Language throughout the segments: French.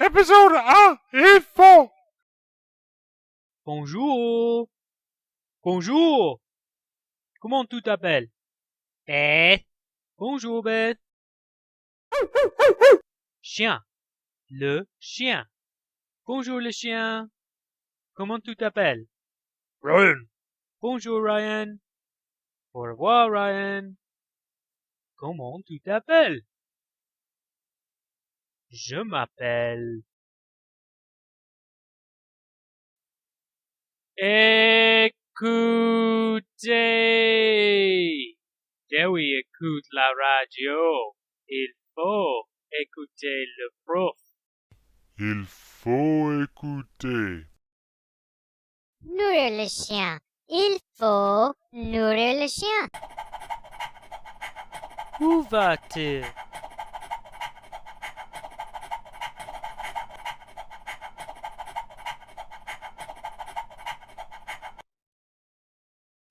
Épisode 1, il faut Bonjour Bonjour Comment tu t'appelles Bête Bonjour Bête Chien Le chien Bonjour le chien Comment tu t'appelles Ryan Bonjour Ryan Au revoir Ryan Comment tu t'appelles je m'appelle. Écoutez. Eh oui, écoute la radio. Il faut écouter le prof. Il faut écouter. Nourrir le chien. Il faut nourrir le chien. Où va-t-il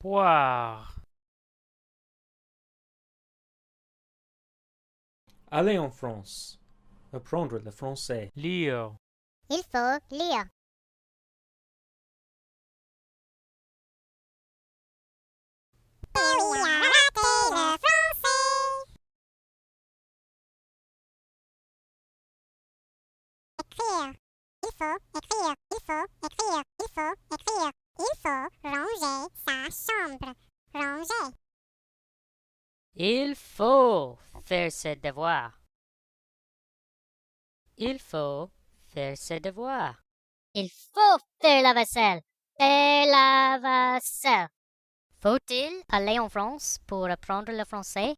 poire. Aller en France. Apprendre le français. Lire. Il faut lire. Il a raté le français. Écrire. Il faut écrire. Il faut faire ses devoirs. Il faut faire ses devoirs. Il faut faire la vaisselle. Faire la vaisselle. Faut-il aller en France pour apprendre le français?